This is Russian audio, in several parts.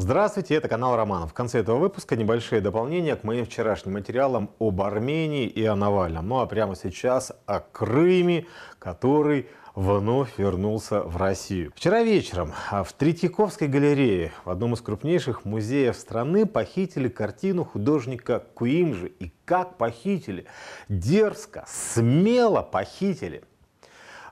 Здравствуйте, это канал Роман. В конце этого выпуска небольшие дополнения к моим вчерашним материалам об Армении и о Навальном. Ну а прямо сейчас о Крыме, который вновь вернулся в Россию. Вчера вечером а, в Третьяковской галерее, в одном из крупнейших музеев страны, похитили картину художника Куимжи. И как похитили? Дерзко, смело похитили.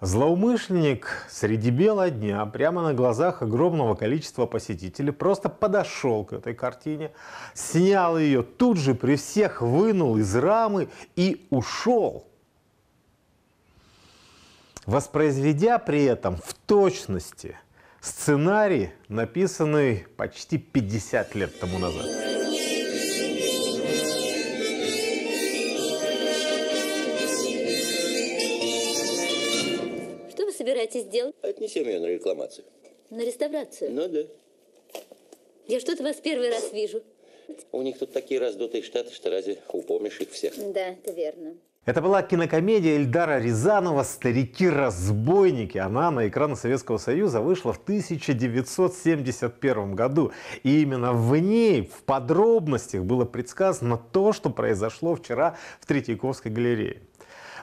Злоумышленник среди бела дня прямо на глазах огромного количества посетителей просто подошел к этой картине, снял ее, тут же при всех вынул из рамы и ушел воспроизведя при этом в точности сценарий, написанный почти 50 лет тому назад. собираетесь делать? А Отнесем ее на рекламацию. На реставрацию? Ну да. Я что-то вас первый раз вижу. У них тут такие раздутые штаты, что разве упомнишь их всех? Да, это верно. Это была кинокомедия Эльдара Рязанова «Старики-разбойники». Она на экраны Советского Союза вышла в 1971 году. И именно в ней в подробностях было предсказано то, что произошло вчера в Третьяковской галерее.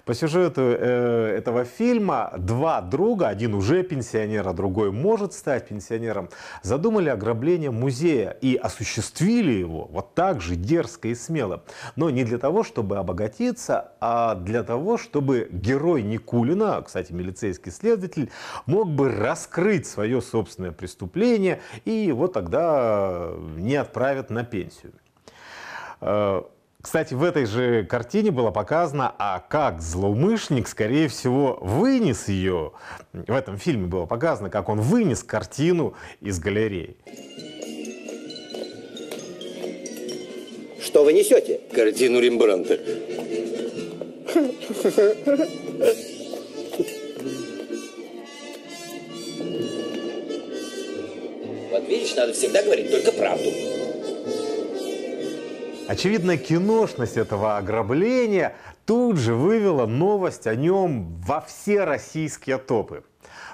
По сюжету э, этого фильма два друга, один уже пенсионер, а другой может стать пенсионером, задумали ограбление музея и осуществили его вот так же дерзко и смело. Но не для того, чтобы обогатиться, а для того, чтобы герой Никулина, кстати, милицейский следователь, мог бы раскрыть свое собственное преступление и его тогда не отправят на пенсию. Э, кстати, в этой же картине было показано, а как злоумышленник, скорее всего, вынес ее. В этом фильме было показано, как он вынес картину из галереи. Что вы несете? Картину Рембранта. Вот видишь, надо всегда говорить только правду. Очевидно, киношность этого ограбления тут же вывела новость о нем во все российские топы.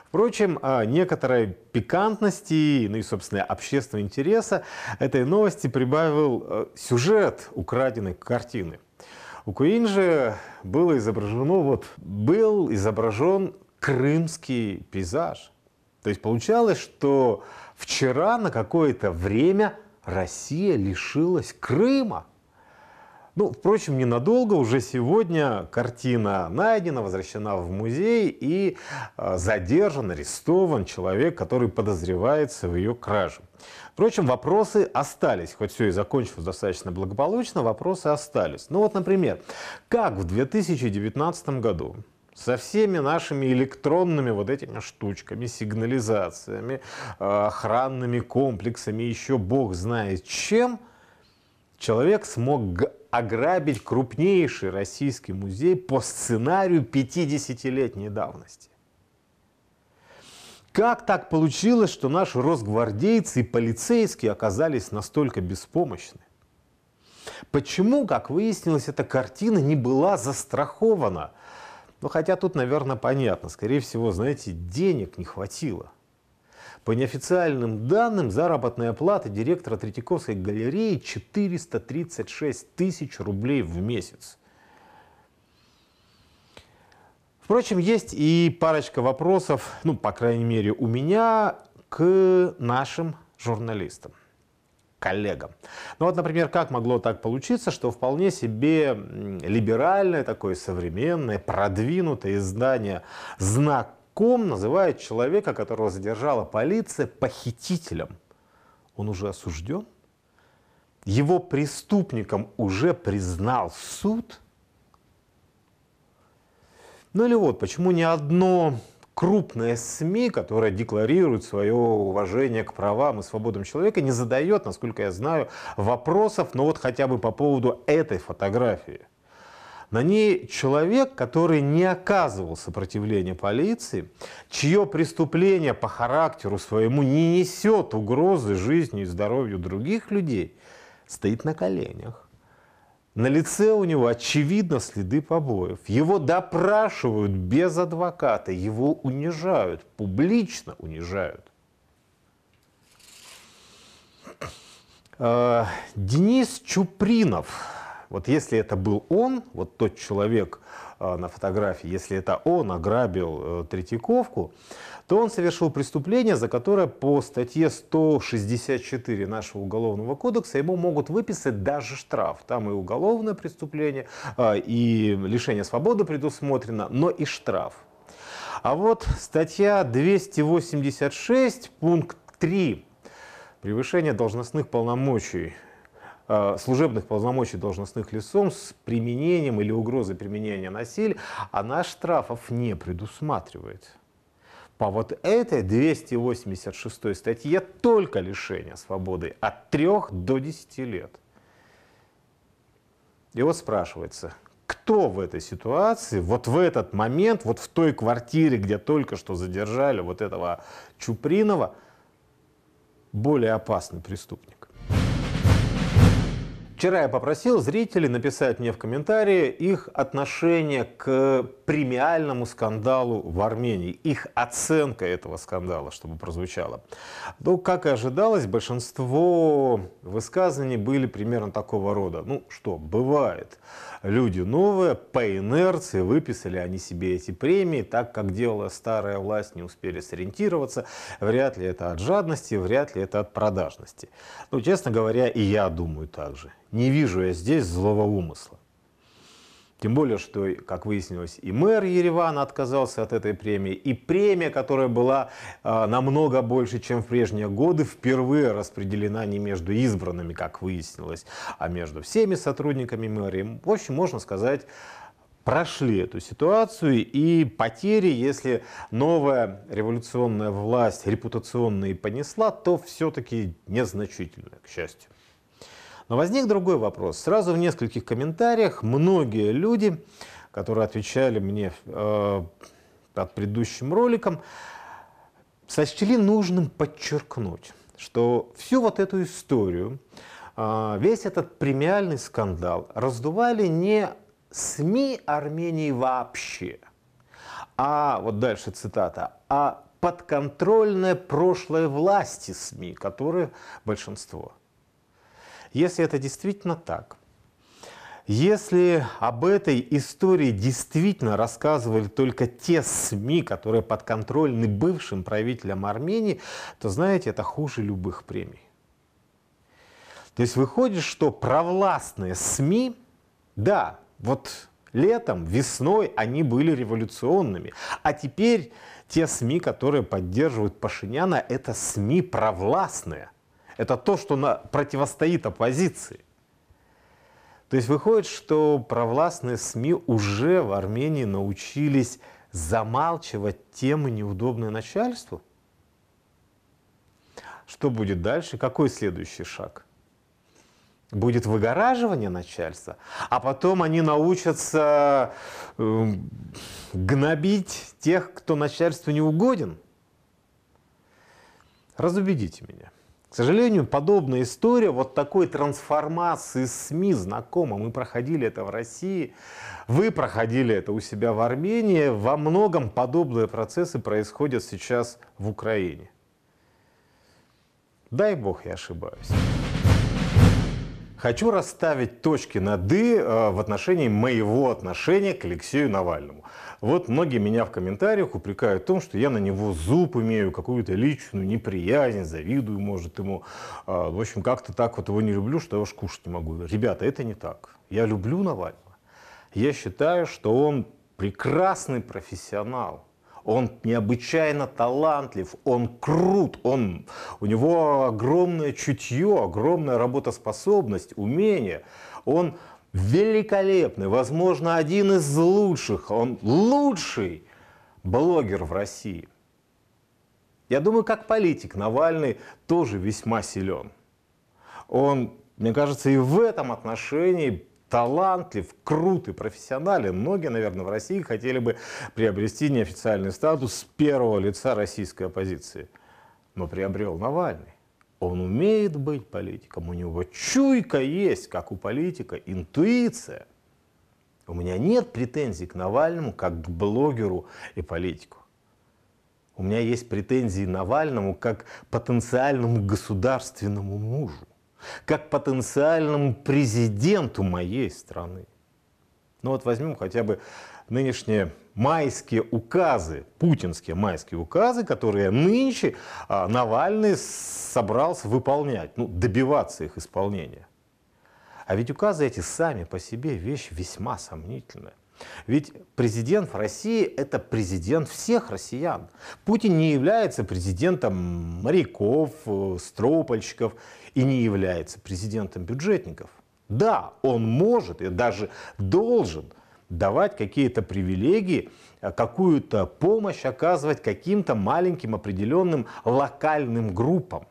Впрочем, некоторой пикантности, ну и, собственно, общественного интереса этой новости прибавил э, сюжет украденной картины. У Куин было изображено, вот был изображен крымский пейзаж. То есть получалось, что вчера на какое-то время Россия лишилась Крыма. Ну, впрочем, ненадолго, уже сегодня картина найдена, возвращена в музей и а, задержан, арестован человек, который подозревается в ее краже. Впрочем, вопросы остались, хоть все и закончилось достаточно благополучно, вопросы остались. Ну вот, например, как в 2019 году со всеми нашими электронными вот этими штучками, сигнализациями, э, охранными комплексами, еще бог знает чем, человек смог ограбить крупнейший российский музей по сценарию 50-летней давности. Как так получилось, что наши росгвардейцы и полицейские оказались настолько беспомощны? Почему, как выяснилось, эта картина не была застрахована – ну, хотя тут, наверное, понятно. Скорее всего, знаете, денег не хватило. По неофициальным данным, заработная плата директора Третьяковской галереи 436 тысяч рублей в месяц. Впрочем, есть и парочка вопросов, ну, по крайней мере, у меня, к нашим журналистам коллегам. Ну вот, например, как могло так получиться, что вполне себе либеральное, такое современное, продвинутое издание «Знаком» называет человека, которого задержала полиция, похитителем. Он уже осужден? Его преступником уже признал суд? Ну или вот, почему ни одно крупная СМИ, которая декларирует свое уважение к правам и свободам человека, не задает, насколько я знаю, вопросов, но ну вот хотя бы по поводу этой фотографии. На ней человек, который не оказывал сопротивления полиции, чье преступление по характеру своему не несет угрозы жизни и здоровью других людей, стоит на коленях. На лице у него очевидно следы побоев. Его допрашивают без адвоката, его унижают, публично унижают. Э, Денис Чупринов вот если это был он, вот тот человек а, на фотографии, если это он ограбил э, Третьяковку, то он совершил преступление, за которое по статье 164 нашего Уголовного кодекса ему могут выписать даже штраф. Там и уголовное преступление, а, и лишение свободы предусмотрено, но и штраф. А вот статья 286, пункт 3 превышение должностных полномочий Э, служебных полномочий должностных лицом с применением или угрозой применения насилия, она а штрафов не предусматривает. По вот этой 286 статье только лишение свободы от 3 до 10 лет. И вот спрашивается, кто в этой ситуации, вот в этот момент, вот в той квартире, где только что задержали вот этого Чупринова, более опасный преступник? Вчера я попросил зрителей написать мне в комментарии их отношение к премиальному скандалу в Армении, их оценка этого скандала, чтобы прозвучало. Ну, как и ожидалось, большинство высказываний были примерно такого рода. Ну что, бывает. Люди новые, по инерции выписали они себе эти премии, так как делала старая власть, не успели сориентироваться. Вряд ли это от жадности, вряд ли это от продажности. Ну, честно говоря, и я думаю так же. Не вижу я здесь злого умысла. Тем более, что, как выяснилось, и мэр Еревана отказался от этой премии, и премия, которая была э, намного больше, чем в прежние годы, впервые распределена не между избранными, как выяснилось, а между всеми сотрудниками мэрии. В общем, можно сказать, прошли эту ситуацию, и потери, если новая революционная власть репутационные понесла, то все-таки незначительные, к счастью. Но возник другой вопрос. Сразу в нескольких комментариях многие люди, которые отвечали мне э, под предыдущим роликом, сочли нужным подчеркнуть, что всю вот эту историю, э, весь этот премиальный скандал раздували не СМИ Армении вообще, а, вот дальше цитата, а подконтрольное прошлое власти СМИ, которые большинство – если это действительно так, если об этой истории действительно рассказывали только те СМИ, которые подконтрольны бывшим правителям Армении, то, знаете, это хуже любых премий. То есть выходит, что провластные СМИ, да, вот летом, весной они были революционными, а теперь те СМИ, которые поддерживают Пашиняна, это СМИ провластные – это то, что на, противостоит оппозиции. То есть выходит, что провластные СМИ уже в Армении научились замалчивать темы, неудобные начальству. Что будет дальше? Какой следующий шаг? Будет выгораживание начальства, а потом они научатся э, гнобить тех, кто начальству не угоден. Разубедите меня сожалению, подобная история вот такой трансформации СМИ знакома. Мы проходили это в России, вы проходили это у себя в Армении. Во многом подобные процессы происходят сейчас в Украине. Дай бог я ошибаюсь. Хочу расставить точки над «и» э, в отношении моего отношения к Алексею Навальному. Вот многие меня в комментариях упрекают в том, что я на него зуб имею, какую-то личную неприязнь, завидую, может, ему. А, в общем, как-то так вот его не люблю, что я уж кушать не могу. Ребята, это не так. Я люблю Навального. Я считаю, что он прекрасный профессионал он необычайно талантлив, он крут, он, у него огромное чутье, огромная работоспособность, умение. Он великолепный, возможно, один из лучших, он лучший блогер в России. Я думаю, как политик Навальный тоже весьма силен. Он, мне кажется, и в этом отношении талантлив, крут и профессионален. Многие, наверное, в России хотели бы приобрести неофициальный статус первого лица российской оппозиции. Но приобрел Навальный. Он умеет быть политиком, у него чуйка есть, как у политика, интуиция. У меня нет претензий к Навальному как к блогеру и политику. У меня есть претензии Навальному как потенциальному государственному мужу как потенциальному президенту моей страны. Ну вот возьмем хотя бы нынешние майские указы, путинские майские указы, которые нынче а, Навальный собрался выполнять, ну, добиваться их исполнения. А ведь указы эти сами по себе вещь весьма сомнительная. Ведь президент в России – это президент всех россиян. Путин не является президентом моряков, э, стропольщиков и не является президентом бюджетников. Да, он может и даже должен давать какие-то привилегии, э, какую-то помощь оказывать каким-то маленьким определенным локальным группам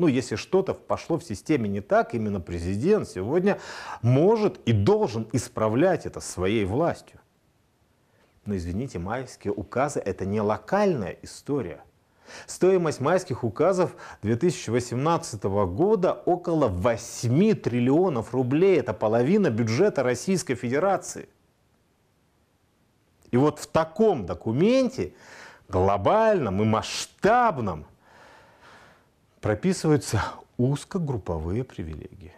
ну, если что-то пошло в системе не так, именно президент сегодня может и должен исправлять это своей властью. Но извините, майские указы – это не локальная история. Стоимость майских указов 2018 года около 8 триллионов рублей. Это половина бюджета Российской Федерации. И вот в таком документе, глобальном и масштабном, прописываются узкогрупповые привилегии.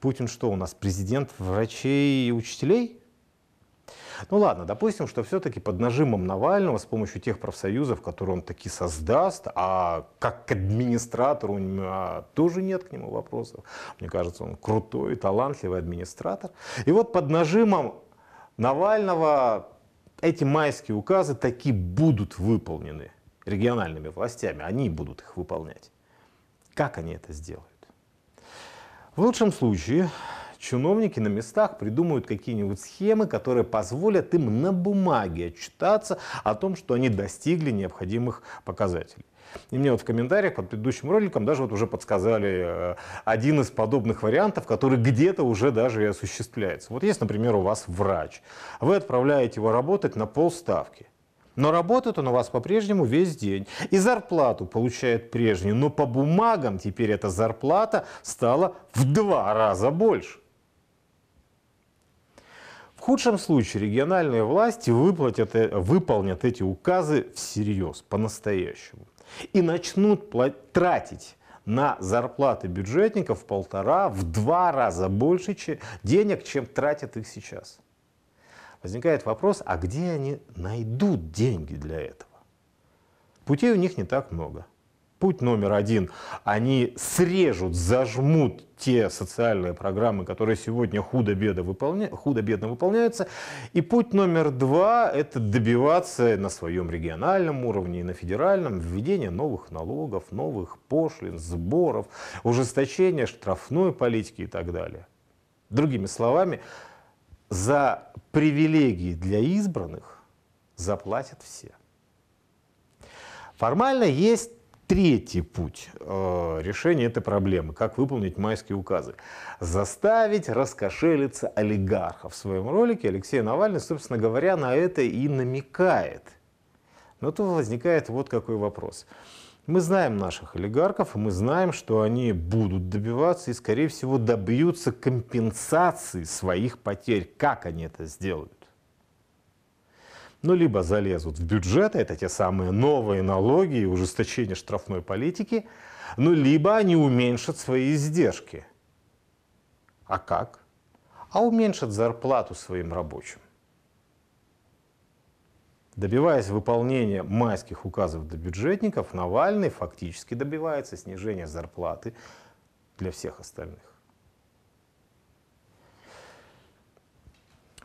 Путин что у нас, президент врачей и учителей? Ну ладно, допустим, что все-таки под нажимом Навального с помощью тех профсоюзов, которые он таки создаст, а как к администратору у него а, тоже нет к нему вопросов. Мне кажется, он крутой, талантливый администратор. И вот под нажимом Навального эти майские указы таки будут выполнены региональными властями, они будут их выполнять. Как они это сделают? В лучшем случае чиновники на местах придумают какие-нибудь схемы, которые позволят им на бумаге отчитаться о том, что они достигли необходимых показателей. И мне вот в комментариях под предыдущим роликом даже вот уже подсказали э, один из подобных вариантов, который где-то уже даже и осуществляется. Вот есть, например, у вас врач. Вы отправляете его работать на полставки – но работает он у вас по-прежнему весь день. И зарплату получает прежнюю, но по бумагам теперь эта зарплата стала в два раза больше. В худшем случае региональные власти выплатят, э, выполнят эти указы всерьез, по-настоящему. И начнут тратить на зарплаты бюджетников полтора, в два раза больше денег, чем тратят их сейчас возникает вопрос, а где они найдут деньги для этого? Путей у них не так много. Путь номер один – они срежут, зажмут те социальные программы, которые сегодня худо-бедно выполня... худо выполняются. И путь номер два – это добиваться на своем региональном уровне и на федеральном введения новых налогов, новых пошлин, сборов, ужесточения штрафной политики и так далее. Другими словами, за привилегии для избранных заплатят все. Формально есть третий путь э, решения этой проблемы, как выполнить майские указы. Заставить раскошелиться олигархов. В своем ролике Алексей Навальный, собственно говоря, на это и намекает. Но тут возникает вот какой Вопрос. Мы знаем наших олигархов, мы знаем, что они будут добиваться и, скорее всего, добьются компенсации своих потерь. Как они это сделают? Ну, либо залезут в бюджет, это те самые новые налоги и ужесточение штрафной политики, ну, либо они уменьшат свои издержки. А как? А уменьшат зарплату своим рабочим. Добиваясь выполнения майских указов до бюджетников, Навальный фактически добивается снижения зарплаты для всех остальных.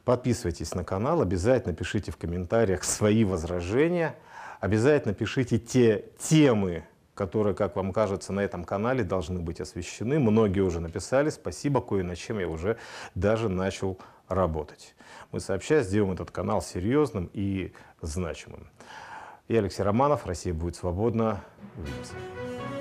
Подписывайтесь на канал, обязательно пишите в комментариях свои возражения, обязательно пишите те темы, которые, как вам кажется, на этом канале должны быть освещены. Многие уже написали, спасибо, кое на чем я уже даже начал работать. Мы сообща сделаем этот канал серьезным и значимым. Я Алексей Романов. Россия будет свободна. Увидимся.